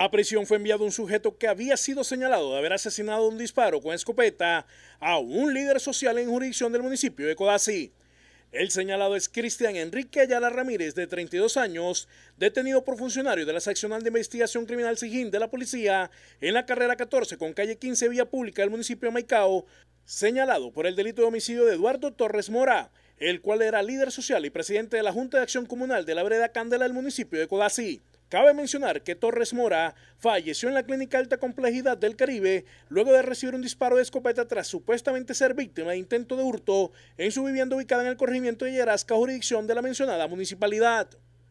A prisión fue enviado un sujeto que había sido señalado de haber asesinado un disparo con escopeta a un líder social en jurisdicción del municipio de Codazzi. El señalado es Cristian Enrique Ayala Ramírez, de 32 años, detenido por funcionario de la Seccional de Investigación Criminal Sijín de la Policía en la carrera 14 con calle 15 Vía Pública del municipio de Maicao, señalado por el delito de homicidio de Eduardo Torres Mora, el cual era líder social y presidente de la Junta de Acción Comunal de la Vereda Candela del municipio de Codazzi. Cabe mencionar que Torres Mora falleció en la Clínica Alta Complejidad del Caribe luego de recibir un disparo de escopeta tras supuestamente ser víctima de intento de hurto en su vivienda ubicada en el corregimiento de Yerasca, jurisdicción de la mencionada municipalidad.